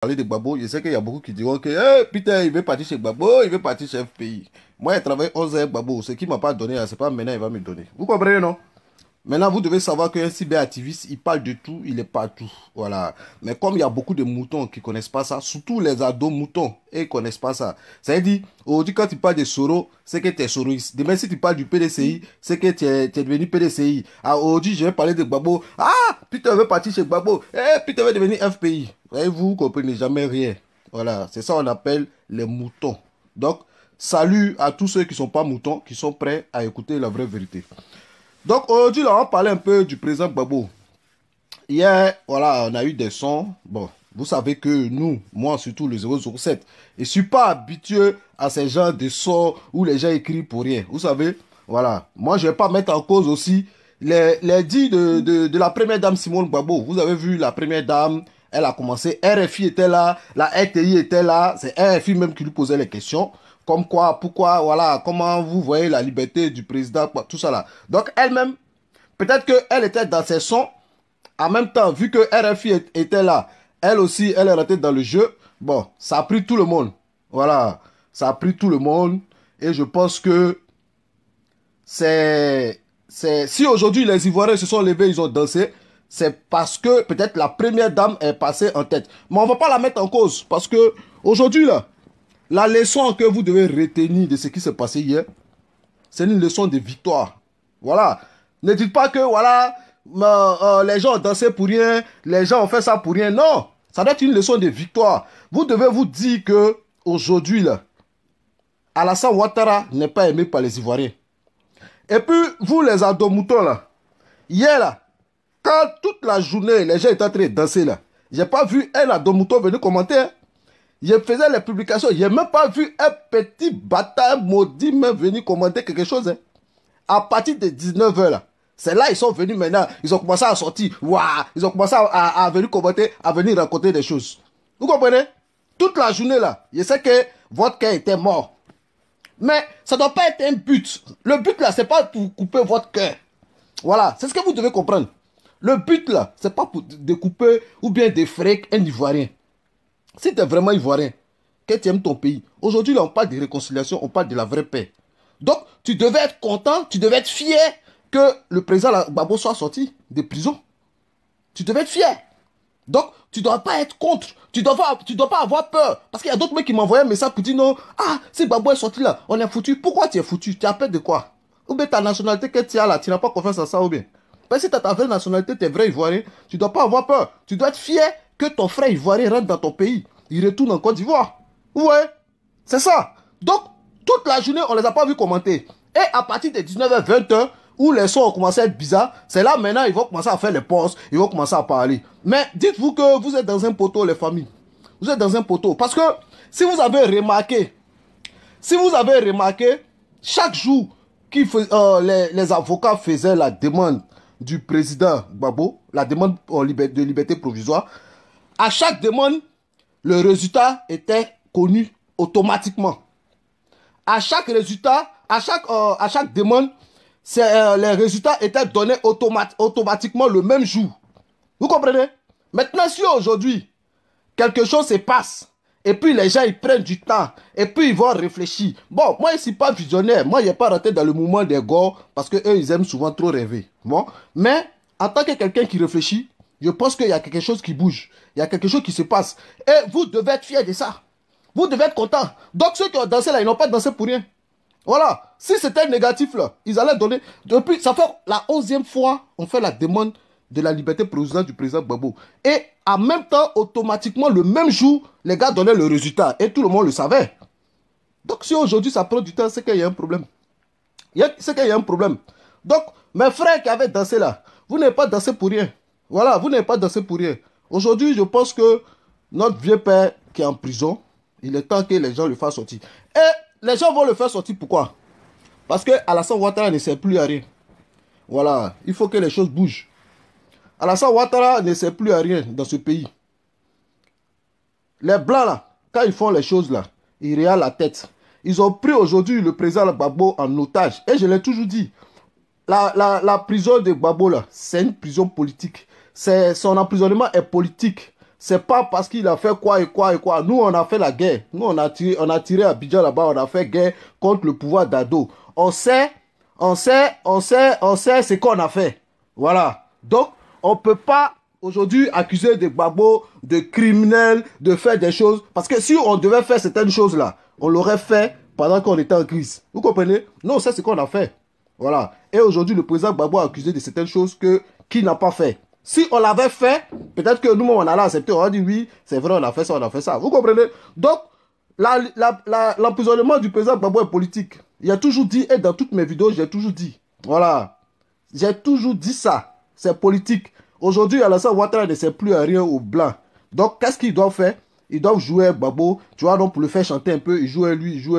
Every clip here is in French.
parler de Gbagbo, je sais qu'il y a beaucoup qui diront que putain, il veut partir chez Gbagbo, il veut partir chez FPI. Moi, je travaille 11 heures Gbagbo. Ce qu'il m'a pas donné, hein, c'est pas maintenant, il va me donner. Vous comprenez, non Maintenant, vous devez savoir qu'un cyberactiviste, il parle de tout, il est partout. Voilà. Mais comme il y a beaucoup de moutons qui connaissent pas ça, surtout les ados moutons, ils ne connaissent pas ça. Ça veut dire, aujourd'hui, quand tu parles de Soro, c'est que tu es soroiste. Demain, si tu parles du PDCI, c'est que tu es, devenu PDCI. Ah, aujourd'hui, je vais parler de Babo. Ah, puis tu vais partir chez Babo. Eh, puis tu vais devenir FPI. Et eh, vous, vous comprenez jamais rien. Voilà. C'est ça qu'on appelle les moutons. Donc, salut à tous ceux qui sont pas moutons, qui sont prêts à écouter la vraie vérité. Donc aujourd'hui, on va parler un peu du président Babo. Hier, voilà, on a eu des sons. Bon, vous savez que nous, moi surtout le 007, je ne suis pas habitué à ces genre de sons où les gens écrivent pour rien. Vous savez, voilà. Moi, je ne vais pas mettre en cause aussi les, les dits de, la première dame Simone Babo. Vous avez vu la première dame, elle a commencé, RFI était là, la RTI était là, c'est RFI même qui lui posait les questions comme quoi, pourquoi, voilà, comment vous voyez la liberté du président, tout ça là. Donc elle-même, peut-être qu'elle était dans ses sons, en même temps, vu que RFI était là, elle aussi, elle est rentrée dans le jeu. Bon, ça a pris tout le monde. Voilà, ça a pris tout le monde. Et je pense que c'est... Si aujourd'hui les Ivoiriens se sont levés, ils ont dansé, c'est parce que peut-être la première dame est passée en tête. Mais on ne va pas la mettre en cause parce que aujourd'hui là, la leçon que vous devez retenir de ce qui s'est passé hier, c'est une leçon de victoire. Voilà. Ne dites pas que, voilà, euh, les gens ont dansé pour rien, les gens ont fait ça pour rien. Non, ça doit être une leçon de victoire. Vous devez vous dire que aujourd'hui, Alassane Ouattara n'est pas aimé par les Ivoiriens. Et puis, vous les adomoutons, là, hier, là, quand toute la journée, les gens étaient en danser, là, j'ai pas vu un adomouton venir commenter. Hein. Je faisais les publications. Je n'ai même pas vu un petit bâtard maudit même venir commenter quelque chose. Hein. À partir de 19h, c'est là ils sont venus maintenant. Ils ont commencé à sortir. Ils ont commencé à, venir commenter, à venir raconter des choses. Vous comprenez Toute la journée là, je sais que votre cœur était mort. Mais ça ne doit pas être un but. Le but là, c'est pas pour couper votre cœur. Voilà, c'est ce que vous devez comprendre. Le but là, c'est pas pour découper ou bien défrayer un Ivoirien. Si tu es vraiment ivoirien, que tu aimes ton pays, aujourd'hui là on parle de réconciliation, on parle de la vraie paix. Donc tu devais être content, tu devais être fier que le président Babo soit sorti de prison. Tu devais être fier. Donc, tu ne dois pas être contre. Tu ne dois, dois, pas avoir peur. Parce qu'il y a d'autres mecs qui m'envoyaient un message pour dire non. Ah, si Babo est sorti là, on est foutu. Pourquoi tu es foutu Tu as peur de quoi Ou bien ta nationalité que tu as là, tu n'as pas confiance en ça ou bien Parce ben, que si tu as ta vraie nationalité, tu es vrai ivoirien, tu ne dois pas avoir peur. Tu dois être fier que ton frère ivoirien rentre dans ton pays. Il retourne en Côte d'Ivoire. Ouais, c'est ça. Donc, toute la journée, on ne les a pas vu commenter. Et à partir de 19h, 20 où les sons ont commencé à être bizarres, c'est là maintenant ils vont commencer à faire les pauses, ils vont commencer à parler. Mais dites-vous que vous êtes dans un poteau, les familles. Vous êtes dans un poteau. Parce que si vous avez remarqué, si vous avez remarqué, chaque jour qui euh, les, avocats faisaient la demande du président Babo la demande de liberté provisoire, à chaque demande, le résultat était connu automatiquement. À chaque résultat, à chaque, euh, à chaque demande, euh, les résultats étaient donnés automatiquement le même jour. Vous comprenez Maintenant, si aujourd'hui, quelque chose se passe, et puis les gens, ils prennent du temps. Et puis ils vont réfléchir. Bon, moi, je ne suis pas visionnaire. Moi, je n'ai pas rentré dans le mouvement des gars parce que ils aiment souvent trop rêver. Bon. Mais en tant que quelqu'un qui réfléchit, je pense qu'il y a quelque chose qui bouge. Il y a quelque chose qui se passe. Et vous devez être fiers de ça. Vous devez être content. Donc ceux qui ont dansé là, ils n'ont pas dansé pour rien. Voilà. Si c'était négatif là, ils allaient donner. Depuis, ça fait la onzième fois, on fait la demande de la liberté présidente du président Babou. Et en même temps, automatiquement, le même jour, les gars donnaient le résultat. Et tout le monde le savait. Donc si aujourd'hui ça prend du temps, c'est qu'il y a un problème. C'est qu'il y a un problème. Donc, mes frères qui avaient dansé là, vous n'avez pas dansé pour rien. Voilà, vous n'êtes pas dansé pour rien. Aujourd'hui, je pense que notre vieux père qui est en prison, il est temps que les gens le fassent sortir. Et les gens vont le faire sortir pourquoi Parce que Alassane Ouattara ne sait plus à rien. Voilà, il faut que les choses bougent. Alassane Ouattara ne sait plus à rien dans ce pays. Les blancs là, quand ils font les choses là, ils réalent la tête. Ils ont pris aujourd'hui le président Babo en otage. Et je l'ai toujours dit, la, la prison de Babo là, c'est une prison politique son emprisonnement est politique. C'est pas parce qu'il a fait quoi et quoi et quoi. Nous, on a fait la guerre. Nous, on a tiré, on a tiré Abidjan là-bas. On a fait guerre contre le pouvoir d'Ado. On sait, on sait, on sait, on sait ce qu'on a fait. Voilà. Donc, on peut pas aujourd'hui accuser de Babo, de criminels, de faire des choses. Parce que si on devait faire certaines choses-là, on l'aurait fait pendant qu'on était en crise. Vous comprenez Non, c'est ce qu'on a fait. Voilà. Et aujourd'hui, le président babo a accusé de certaines choses que qu'il n'a pas fait. Si on l'avait fait, peut-être que nous, on allait accepter. On a dit oui, c'est vrai, on a fait ça, on a fait ça. Vous comprenez Donc, l'emprisonnement du président Babo est politique. Il a toujours dit, et dans toutes mes vidéos, j'ai toujours dit. Voilà. J'ai toujours dit ça. C'est politique. Aujourd'hui, Alassane Ouattara ne sait plus rien au blanc. Donc, qu'est-ce qu'ils doivent faire Ils doivent jouer Babo. Tu vois, donc pour le faire chanter un peu, ils lui, jouer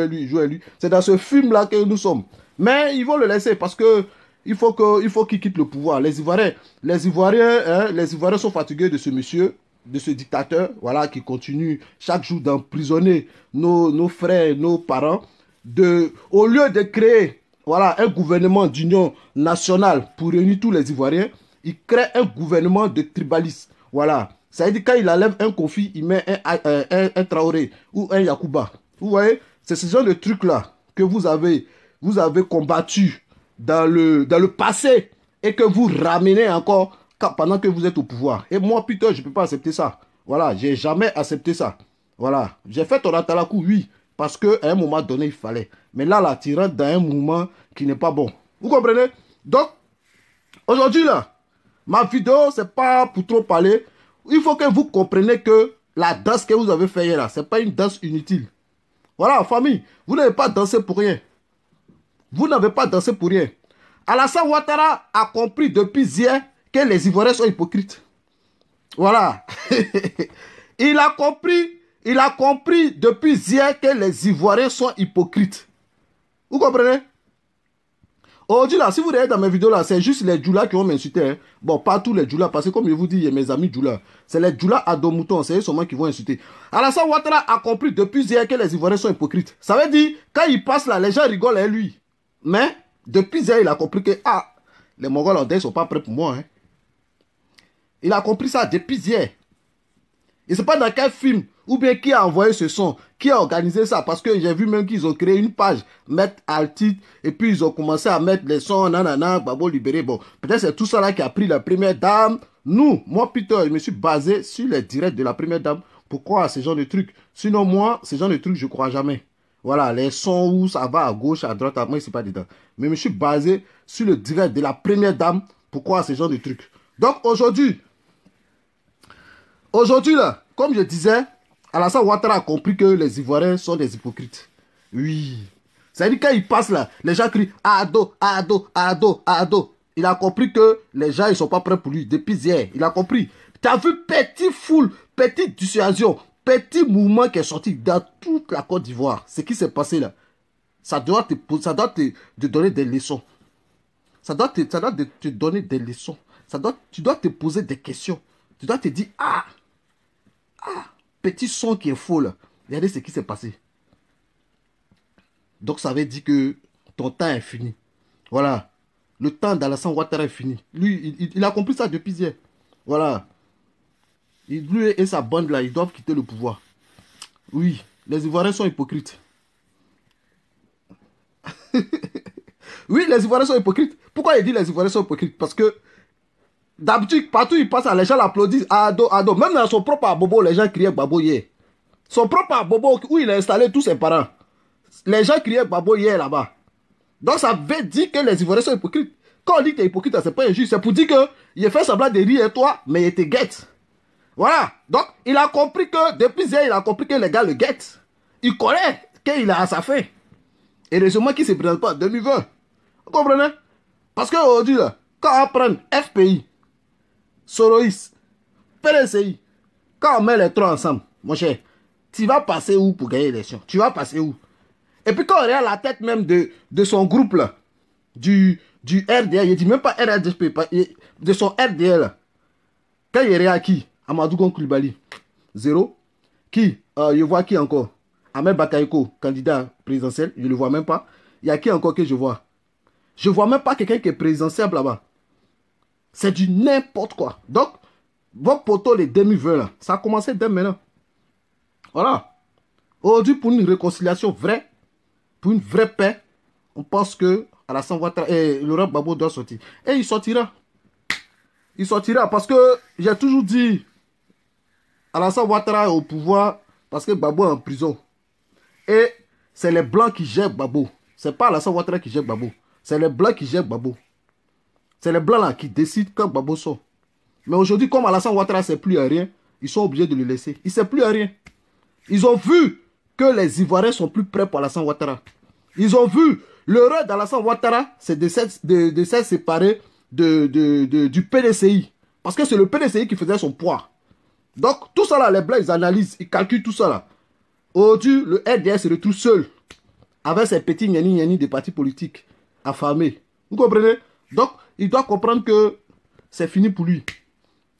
lui, jouer lui. C'est dans ce film-là que nous sommes. Mais ils vont le laisser parce que il faut qu'il quittent quitte le pouvoir. Les Ivoiriens, les Ivoiriens, hein, les Ivoiriens sont fatigués de ce monsieur, de ce dictateur, voilà, qui continue chaque jour d'emprisonner nos, nos frères, nos parents. De, au lieu de créer voilà, un gouvernement d'union nationale pour réunir tous les Ivoiriens, il crée un gouvernement de tribalisme. Voilà. Ça veut dire quand il enlève un conflit, il met un, un, Traoré ou un Yakuba. Vous voyez, c'est ce genre de truc-là que vous avez, vous avez combattu dans le, passé et que vous ramenez encore pendant que vous êtes au pouvoir. Et moi, putain, je ne peux pas accepter ça. Voilà, j'ai jamais accepté ça. Voilà, j'ai fait atalakou, oui, parce qu'à un moment donné, il fallait. Mais là, la rentres dans un moment qui n'est pas bon. Vous comprenez Donc, aujourd'hui, là, ma vidéo, c'est pas pour trop parler. Il faut que vous compreniez que la danse que vous avez faite là, c'est pas une danse inutile. Voilà, famille, vous n'avez pas dansé pour rien. Vous n'avez pas dansé pour rien. Alassane Ouattara a compris depuis hier que les Ivoiriens sont hypocrites. Voilà. il a compris, il a compris depuis hier que les Ivoiriens sont hypocrites. Vous comprenez Aujourd'hui, là, si vous regardez dans mes vidéos, là, c'est juste les djoulas qui vont m'insulter. Hein. Bon, pas tous les djoulas, parce que comme je vous dis, il y a mes amis djoulas. C'est les djoulas à deux moutons, c'est eux seulement qui vont insulter. Alassane Ouattara a compris depuis hier que les Ivoiriens sont hypocrites. Ça veut dire, quand il passe là, les gens rigolent, à hein, lui. Mais depuis hier, il a compris que ah, les Mongols ne sont pas prêts pour moi. Hein. Il a compris ça depuis hier. Il ne sait pas dans quel film ou bien qui a envoyé ce son, qui a organisé ça, parce que j'ai vu même qu'ils ont créé une page, mettre titre, et puis ils ont commencé à mettre les sons, nanana, Babo libéré. Bon, peut-être c'est tout ça là qui a pris la première dame. Nous, moi, Peter, je me suis basé sur les directs de la première dame. Pourquoi ce genre de trucs Sinon, moi, ce genre de trucs, je crois jamais. Voilà, les sons où ça va à gauche, à droite, à moi, c'est pas dedans. Mais je suis basé sur le direct de la première dame pourquoi ce genre de truc Donc aujourd'hui, aujourd'hui là, comme je disais, Alassane Ouattara a compris que les Ivoiriens sont des hypocrites. Oui. C'est-à-dire quand il passe là, les gens crient Ado, Ado, Ado, Ado. Il a compris que les gens ils sont pas prêts pour lui depuis hier. Il a compris. Tu as vu petite foule, petite dissuasion, petit mouvement qui est sorti dans toute la Côte d'Ivoire, ce qui s'est passé là, ça doit, te, ça donner des leçons. Ça doit, te, te, donner des leçons. Ça doit, tu dois te poser des questions. Tu dois te dire, ah, ah, petit son qui est faux là. Regardez ce qui s'est passé. Donc ça veut dire que ton temps est fini. Voilà. Le temps d'Alassane Ouattara est fini. Lui, il, il a compris ça depuis hier. Voilà lui et sa bande là, ils doivent quitter le pouvoir. Oui, les Ivoiriens sont hypocrites. oui, les Ivoiriens sont hypocrites. Pourquoi il dit les Ivoiriens sont hypocrites Parce que d'habitude, partout il passe, les gens l'applaudissent. Ado, ado. Même dans son propre bobo, les gens criaient Babo hier. Son propre abobo où il a installé tous ses parents. Les gens criaient Babo hier là-bas. Donc ça veut dire que les Ivoiriens sont hypocrites. Quand on dit que tu es hypocrite, c'est pas injuste. C'est pour dire que il fait semblant de rire et toi, mais il était guette. Voilà. Donc, il a compris que, depuis hier, il a compris que les gars le guettent. Il connaît qu'il a à sa fin. Et récemment, qu'il ne se présente pas en 2020. Vous comprenez Parce qu'aujourd'hui, quand on prend FPI, Sorois, PLCI, quand on met les trois ensemble, mon cher, tu vas passer où pour gagner l'élection Tu vas passer où Et puis quand on regarde la tête même de, de son groupe, là, du, du RDL, il dit même pas RDL, de son RDL, quand il regarde qui Gon Koulibaly, 0. Qui euh, Je vois qui encore Ahmed Bakaïko, candidat présidentiel, je ne le vois même pas. Il y a qui encore que je vois Je ne vois même pas quelqu'un qui est présidentiel là-bas. C'est du n'importe quoi. Donc, vos poteaux, les demi là, ça a commencé dès maintenant. Voilà. Aujourd'hui, pour une réconciliation vraie, pour une vraie paix, on pense que et Laurent eh, Babo doit sortir. Et il sortira. Il sortira parce que j'ai toujours dit Alassane Ouattara est au pouvoir parce que Babo est en prison. Et c'est les Blancs qui gèrent Ce C'est pas Alassane Ouattara qui gère Babo. C'est les Blancs qui gèrent Babo. C'est les Blancs là qui décident quand Babo sort. Mais aujourd'hui, comme Alassane Ouattara ne sait plus à rien, ils sont obligés de le laisser. Il ne sait plus à rien. Ils ont vu que les Ivoiriens sont plus prêts pour Alassane Ouattara. Ils ont vu l'erreur d'Alassane Ouattara, c'est de s'être de, de de, du PDCI. Parce que c'est le PDCI qui faisait son poids. Donc, tout ça là, les blancs, ils analysent, ils calculent tout ça là. Aujourd'hui, le RDS se retrouve seul avec ses petits gnani gnani des partis politiques affamés. Vous comprenez Donc, il doit comprendre que c'est fini pour lui.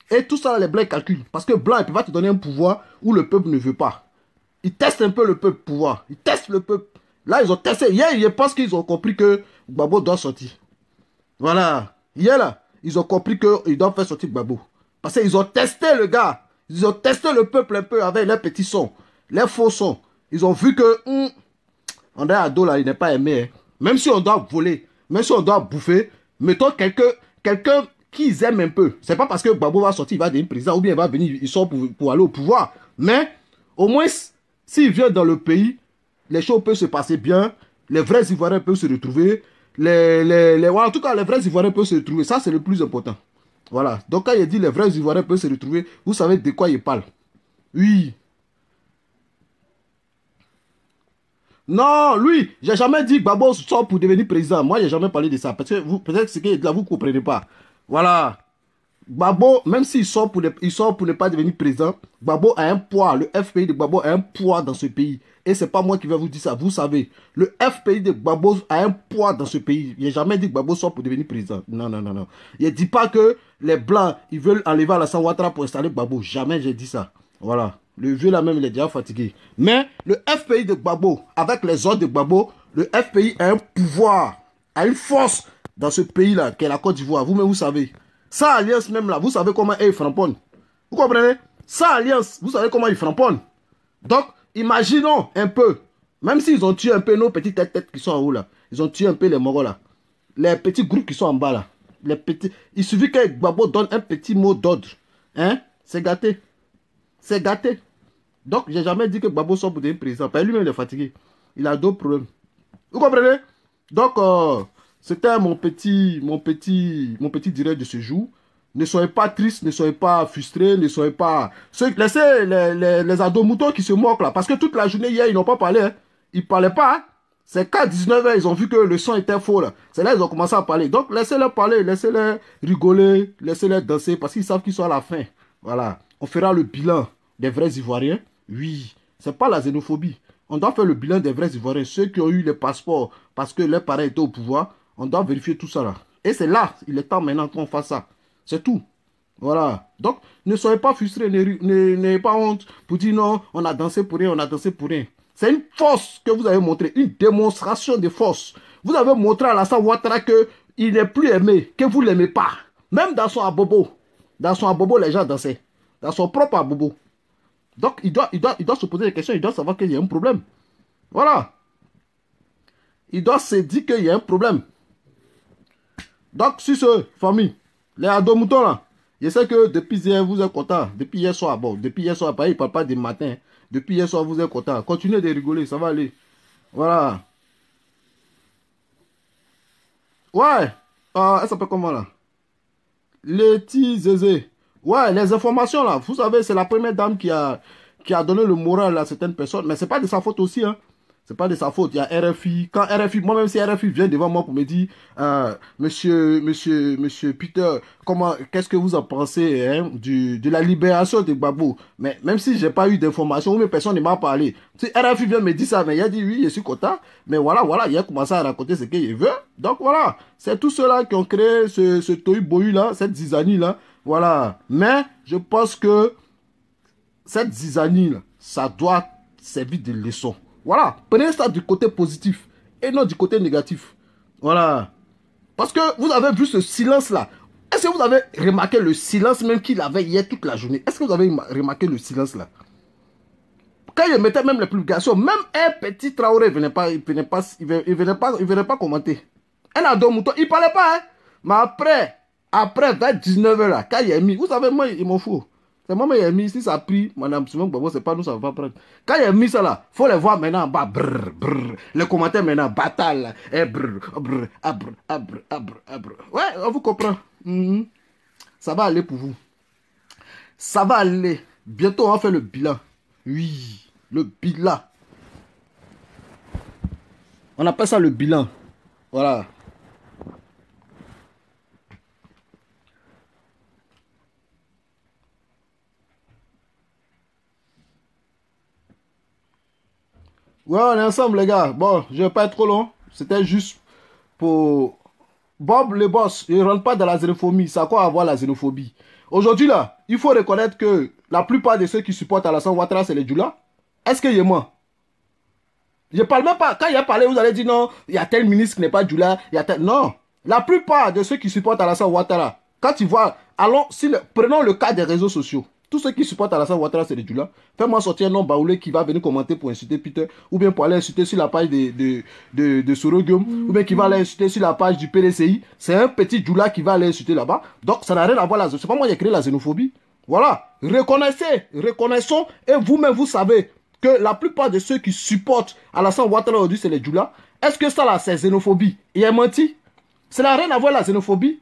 Et tout ça, là, les blancs calculent. Parce que blanc, il ne peut pas te donner un pouvoir où le peuple ne veut pas. Ils testent un peu le peuple pouvoir. Ils testent le peuple. Là, ils ont testé. Hier, je pense qu'ils ont compris que Gbabo doit sortir. Voilà. Hier, là, ils ont compris qu'ils doivent faire sortir Gbabo Parce qu'ils ont testé le gars. Ils ont testé le peuple un peu avec leurs petits sons, leurs faux sons. Ils ont vu que on hum, André Ado, il n'est pas aimé. Hein. Même si on doit voler, même si on doit bouffer, mettons quelqu'un qu'ils aiment un peu. C'est pas parce que Babou va sortir, il va devenir président ou bien il va venir, ils sort pour, aller au pouvoir. Mais au moins, s'il vient dans le pays, les choses peuvent se passer bien, les vrais Ivoiriens peuvent se retrouver. les, en tout cas, les vrais Ivoiriens peuvent se retrouver. Ça, c'est le plus important. Voilà. Donc quand il dit les vrais Ivoiriens peuvent se retrouver, vous savez de quoi il parle. Oui. Non, lui, j'ai jamais dit Babo sort pour devenir président. Moi, j'ai jamais parlé de ça. Parce que vous, peut-être ce que là, vous comprenez pas. Voilà. Babo, même s'il sort, pour ne, pour ne pas devenir président, Babo a un poids. Le FPI de Babo a un poids dans ce pays. Et c'est pas moi qui vais vous dire ça. Vous savez, le FPI de Babo a un poids dans ce pays. Il n'a jamais dit que Babo soit pour devenir président. Non, non, non, non. Il ne dit pas que les Blancs, ils veulent enlever Alassane Ouattara pour installer Babo Jamais j'ai dit ça. Voilà. Le vieux là même, il est déjà fatigué. Mais le FPI de Babo avec les autres de Babo le FPI a un pouvoir, a une force dans ce pays-là, est la Côte d'Ivoire. Vous-même, vous savez. Sa alliance même là, vous savez comment elle framponne. Vous comprenez Sa alliance, vous savez comment il framponne. Donc, Imaginons un peu. Même s'ils ont tué un peu nos petites têtes, têtes qui sont en haut là. Ils ont tué un peu les Mongols là. Les petits groupes qui sont en bas là. Les petits... Il suffit que Babo donne un petit mot d'ordre. Hein? C'est gâté. C'est gâté. Donc, j'ai jamais dit que Babo soit pour devenir président. Parce lui-même, il est fatigué. Il a d'autres problèmes. Vous comprenez Donc, euh, c'était mon petit, mon petit, mon petit direct de ce jour. Ne soyez pas tristes, ne soyez pas frustrés, ne soyez pas... Laissez les, les, les ados moutons qui se moquent là. Parce que toute la journée hier, ils n'ont pas parlé. Hein. Ils ne parlaient pas. Hein. C'est qu'à 19h, ils ont vu que le son était faux. là. C'est là qu'ils ont commencé à parler. Donc, laissez-les parler, laissez-les rigoler, laissez-les danser, parce qu'ils savent qu'ils sont à la fin. Voilà. On fera le bilan des vrais Ivoiriens. Oui, c'est pas la xénophobie. On doit faire le bilan des vrais Ivoiriens, ceux qui ont eu les passeports parce que leurs parents étaient au pouvoir. On doit vérifier tout ça là. Et c'est là, il est temps maintenant qu'on fasse ça. C'est tout. Voilà. Donc, ne soyez pas frustrés, n'ayez pas honte pour dire non, on a dansé pour rien, on a dansé pour rien. C'est une force que vous avez montré une démonstration de force. Vous avez montré à la Ouattara qu'il n'est plus aimé, que vous ne l'aimez pas. Même dans son abobo. Dans son abobo, les gens dansaient. Dans son propre abobo. Donc, il doit, il doit, il doit se poser des questions, il doit savoir qu'il y a un problème. Voilà. Il doit se dire qu'il y a un problème. Donc, si ce, famille, les moutons là. Je sais que depuis hier, vous êtes content. Depuis hier soir, bon, depuis hier soir, pas, il parle pas du matin. Depuis hier soir, vous êtes content. Continuez de rigoler, ça va aller. Voilà. Ouais. Euh, elle s'appelle comment là Letty Zézé. Ouais, les informations là. Vous savez, c'est la première dame qui a, qui a donné le moral à certaines personnes. Mais c'est pas de sa faute aussi, hein. C'est pas de sa faute. Il y a RFI. Quand RFI, moi-même, si RFI vient devant moi pour me dire, euh, monsieur, monsieur, monsieur Peter, comment, qu'est-ce que vous en pensez hein, de la libération de Babou Mais même si j'ai pas eu d'informations, mais personne ne m'a parlé. Si RFI vient me dire ça, mais il a dit oui, je suis content. Mais voilà, voilà, il a commencé à raconter ce qu'il veut. Donc voilà, c'est tout cela qui ont créé ce, ce Boy là, cette zizanie là. Voilà. Mais je pense que cette zizanie là, ça doit servir de leçon. Voilà. Prenez ça du côté positif et non du côté négatif. Voilà. Parce que vous avez vu ce silence-là. Est-ce que vous avez remarqué le silence même qu'il avait hier toute la journée Est-ce que vous avez remarqué le silence-là Quand il mettait même les publications, même un petit Traoré venait pas, il venait pas, il venait, pas, il pas commenter. Un ado mouton, il parlait pas. Hein. Mais après, après vers 19h, là, quand il est mis, vous savez, moi, il m'en fout. C'est moi, qui il a mis, si ça pris madame Simon Gbagbo, c'est pas nous, ça va prendre. Quand il a mis ça là, faut les voir maintenant en bas, brrr, brrr. Les commentaires maintenant, battal. Eh, brrr oh, brr, abr ah, abr ah, abr ah, abr Ouais, on vous comprend. Mhm. Ça va aller pour vous. Ça va aller. Bientôt, on va faire le bilan. Oui, le bilan. On appelle ça le bilan. Voilà. Ouais, on est ensemble, les gars. Bon, je vais pas être trop long. C'était juste pour. Bob, le boss, il rentre pas dans la xénophobie. Ça a quoi avoir la xénophobie Aujourd'hui, là, il faut reconnaître que la plupart de ceux qui supportent Alassane Ouattara, c'est les Djula. Est-ce qu'il y a moi Je parle même pas. Quand il a parlé, vous allez dire non, il y a tel ministre qui n'est pas Djoula. Il y a tel... Non. La plupart de ceux qui supportent Alassane Ouattara, quand ils voient. Allons, prenons le cas des réseaux sociaux. Tous ceux qui supportent Alassane Ouattara, c'est les djoulas. Fais-moi sortir un nom baoulé qui va venir commenter pour insulter Peter, ou bien pour aller insulter sur la page de, de, de, ou bien qui va aller insulter sur la page du PDCI. C'est un petit Joula qui va aller insulter là-bas. Donc, ça n'a rien à voir là. C'est pas moi qui ai créé la xénophobie. Voilà. Reconnaissez, reconnaissons, et vous-même, vous savez que la plupart de ceux qui supportent Alassane Ouattara aujourd'hui, c'est les djoulas. Est-ce que ça là, c'est xénophobie Il a menti. Ça n'a rien à voir la xénophobie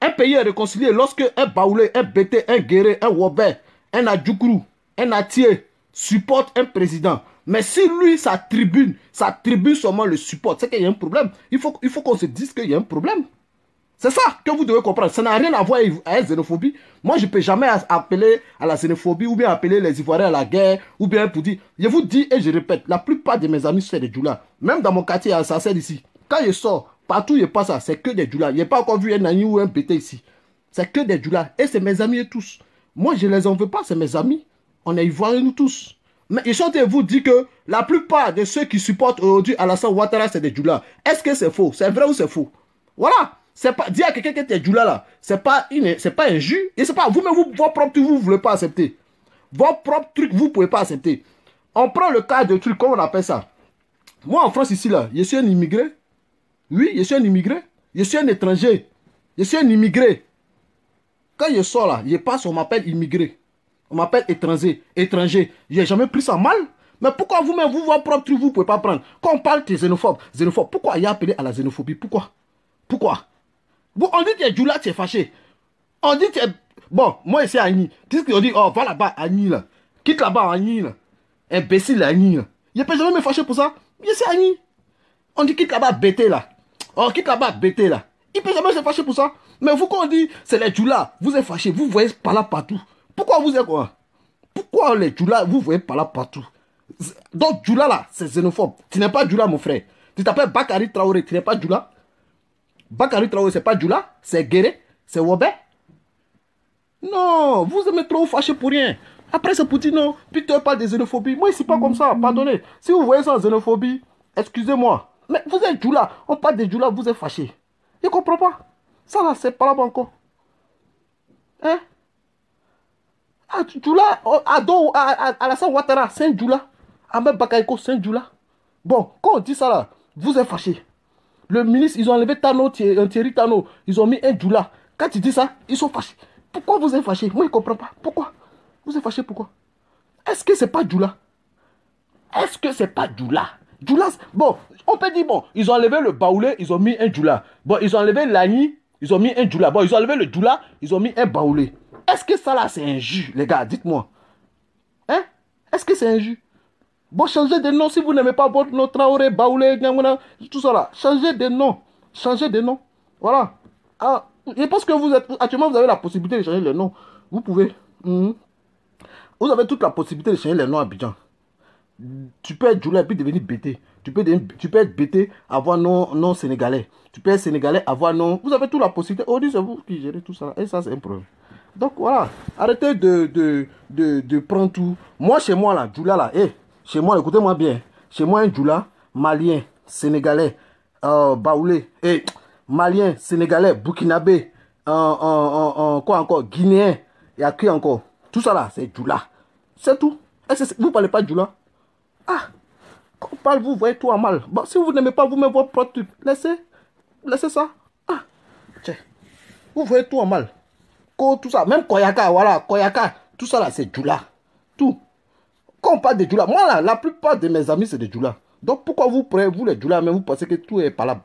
un pays est réconcilié lorsque un Baoulé, un Bété, un Guéré, un Wobé, un Adjoukrou, un attier supporte un président. Mais si lui, sa tribune, sa tribune seulement le supporte, c'est qu'il y a un problème. Il faut, il faut qu'on se dise qu'il y a un problème. C'est ça que vous devez comprendre. Ça n'a rien à voir avec la xénophobie. Moi, je ne peux jamais appeler à la xénophobie ou bien appeler les Ivoiriens à la guerre ou bien pour dire. Je vous dis et je répète, la plupart de mes amis, c'est des Joula, Même dans mon quartier, ça sert ici. Quand je sors, Partout il n'y a pas ça, c'est que des djoulas. Je n'ai pas encore vu un nani ou un pété ici. C'est que des djoulas. Et c'est mes amis et tous. Moi, je ne les en veux pas, c'est mes amis. On est ivoiriens, nous tous. Mais ils sont vous dit que la plupart de ceux qui supportent aujourd'hui Alassane Ouattara, c'est des djoulas. Est-ce que c'est faux C'est vrai ou c'est faux Voilà. C'est pas dire à quelqu'un qui était djoulas là, c'est pas c'est pas un jus. Et c'est pas vous-même vous, vos propres trucs vous ne voulez pas accepter. Vos propres trucs vous ne pouvez pas accepter. On prend le cas de trucs comment on appelle ça. Moi en France ici là, je suis un immigré. Oui, je suis un immigré. Je suis un étranger. Je suis un immigré. Quand je sors là, je passe, on m'appelle immigré. On m'appelle étranger. Étranger. Je n'ai jamais pris ça mal. Mais pourquoi vous-même, vous, vous propre truc, vous ne pouvez pas prendre Quand on parle de xénophobe, xénophobe, pourquoi il y a appelé à la xénophobie Pourquoi Pourquoi Vous, On dit que tu es tu es fâché. On dit que... Bon, moi, ici, Annie. ce qu'ils ont dit, oh, va là-bas, Agni là. Quitte là-bas, Agni là. Imbécile, Agni là. Je ne pas jamais me fâcher pour ça. Je suis Agni On dit, quitte là-bas, bêté, là. Oh qui là-bas, là. Il peut jamais se fâcher pour ça. Mais vous, quand on dit, c'est les djoulas, vous êtes fâchés, vous voyez par là partout. Pourquoi vous êtes quoi Pourquoi les djoulas, vous voyez par là partout Donc, djoulas là, c'est xénophobe. Tu n'es pas djoulas mon frère. Tu t'appelles Bakari Traoré, tu n'es pas djoulas. Bakari Traoré, c'est pas djoulas, c'est Guéré, c'est Wobé. Non, vous aimez trop fâcher pour rien. Après, c'est pour dire non, Peter pas de xénophobie. Moi, je suis pas comme ça, pardonnez. Si vous voyez ça en xénophobie, excusez-moi. Mais vous êtes Djoula. On parle de Djoula, vous êtes fâché. Il ne comprend pas. Ça là, c'est pas encore. Hein? Ah, Djoula, oh, Ado, Alassane Ouattara, Saint Djoula. Ahmed Bakaïko, 5 Djoula. Bon, quand on dit ça là, vous êtes fâché. Le ministre, ils ont enlevé Tano, euh, Thierry Tano. Ils ont mis un Djoula. Quand tu dis ça, ils sont fâchés. Pourquoi vous êtes fâchés Moi, je ne comprends pas. Pourquoi Vous êtes fâchés pourquoi Est-ce que c'est pas Djoula Est-ce que c'est pas Djoula Djoula, bon, on peut dire, bon, ils ont enlevé le baoulé, ils ont mis un djoula. Bon, ils ont enlevé l'agni, ils ont mis un djoula. Bon, ils ont enlevé le djoula, ils ont mis un baoulé. Est-ce que ça là, c'est un jus, les gars Dites-moi. Hein Est-ce que c'est un jus Bon, changez de nom si vous n'aimez pas votre nom, Traoré, Baoulé, tout ça là. Changez de nom. Changez de nom. Voilà. Ah, je pense que vous êtes. Actuellement, vous avez la possibilité de changer le nom. Vous pouvez. Hmm. Vous avez toute la possibilité de changer le nom à Abidjan. Tu peux être Djoula et puis devenir bêté. Tu peux, tu peux être bêté, avoir non, non sénégalais. Tu peux être sénégalais, avoir non. Vous avez toute la possibilité. Oh, c'est vous qui gérez tout ça. Et ça, c'est un problème. Donc voilà, arrêtez de, de, de, prendre tout. Moi, chez moi, là, Djoula, là, et eh, chez moi, écoutez-moi bien. Chez moi, un Djoula, malien, sénégalais, euh, baoulé, eh, malien, sénégalais, burkinabé, en quoi encore, guinéen, et à qui encore. Tout ça là, c'est Djoula. C'est tout. vous parlez pas de Djoula Ah quand on parle, vous voyez tout en mal. Bon, si vous n'aimez pas vous-même votre propre truc, laissez, laissez ça. Ah, tiens. Vous voyez tout en mal. tout ça, même Koyaka, voilà, Koyaka, tout ça là, c'est djula. Tout. Quand on parle de Djoula, moi là, la plupart de mes amis, c'est des djula. Donc pourquoi vous prenez, vous les djula mais vous pensez que tout est palable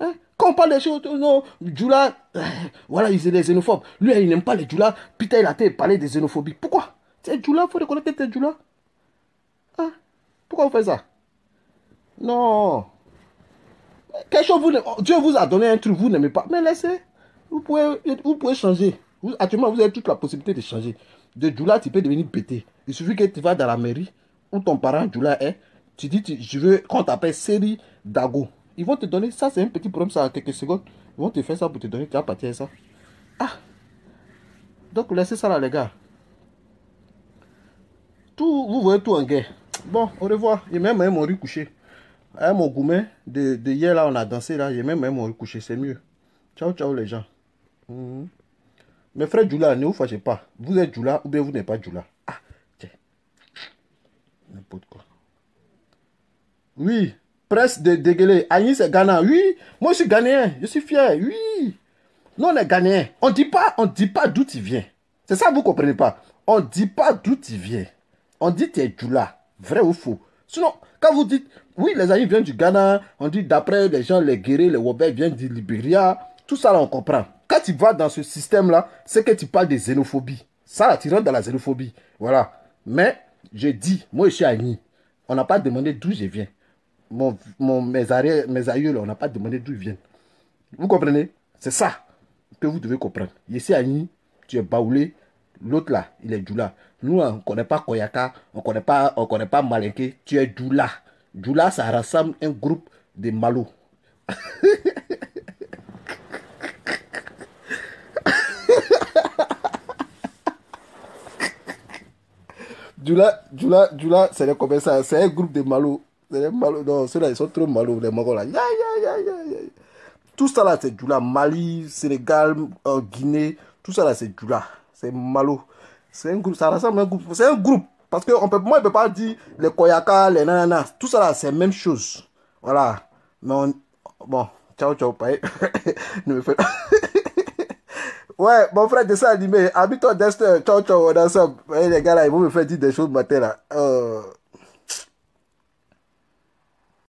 hein? Quand on parle des choses, oh non, djula, euh, voilà, ils sont des xénophobes. Lui, il n'aime pas les Djoula. Putain, il a été parlé des xénophobies. Pourquoi C'est djula, il faut reconnaître que c'est djula. Ah, hein? Pourquoi vous faites ça non. Quelque chose, vous, oh, Dieu vous a donné un truc, vous n'aimez pas. Mais laissez. Vous pouvez, vous pouvez changer. actuellement, vous avez toute la possibilité de changer. De Djoula, tu peux devenir pété. Il suffit que tu vas dans la mairie où ton parent Djoula est. Tu dis, je veux qu'on t'appelle série Dago. Ils vont te donner ça, c'est un petit problème, ça, à quelques secondes. Ils vont te faire ça pour te donner, tu vas ça. Ah! Donc, laissez ça là, les gars. Tout, vous voyez tout en guerre. Bon, au revoir. Et même, même, on couché. Hein, mon gourmet, de, de, hier, là, on a dansé, là. J'ai même, même recouché, c'est mieux. Ciao, ciao, les gens. Mhm. Mes frères Djoula, ne vous fâchez pas. Vous êtes Djoula ou bien vous n'êtes pas Djoula. Ah, tiens. N'importe quoi. Oui, presse de dégueuler. Agnès c'est Ghana. Oui, moi, je suis Ghanéen. Je suis fier. Oui. Nous, on est Ghanéens. On ne dit pas, pas d'où tu viens. C'est ça, vous ne comprenez pas. On ne dit pas d'où tu viens. On dit tu es Djoula. Vrai ou faux Sinon, quand vous dites, oui, les amis viennent du Ghana, on dit d'après les gens, les Guérés, les Wobbes viennent du Libéria, tout ça là, on comprend. Quand tu vas dans ce système-là, c'est que tu parles de xénophobie. Ça, là, tu rentres dans la xénophobie. Voilà. Mais, je dis, moi, je suis Agni. On n'a pas demandé d'où je viens. Mon, mes, aïeux, là, on n'a pas demandé d'où ils viennent. Vous comprenez C'est ça que vous devez comprendre. Ici, Agni, tu es baoulé. L'autre, là, il est là nous, on ne connaît pas Koyaka, on ne connaît pas, on pas Malinke. Tu es Dula. Dula, ça rassemble un groupe de Malo. Dula, Dula, Dula, c'est c'est un groupe de Malo. Non, ceux-là, ils sont trop malous, les Mongols. Là. tout ça là, c'est Dula, Mali, Sénégal, Guinée, tout ça là, c'est Dula, C'est Malo. C'est un groupe, ça ressemble à un groupe. C'est un groupe. Parce que on peut, moi, je ne peux pas dire les Koyaka, les nanana. Tout ça, c'est la même chose. Voilà. Mais Bon, ciao, ciao, paille. me ouais, mon frère, dessin animé. Habite-toi, Destin, Ciao, ciao, on ensemble. Eh, les gars, là, ils vont me faire dire des choses matin, euh,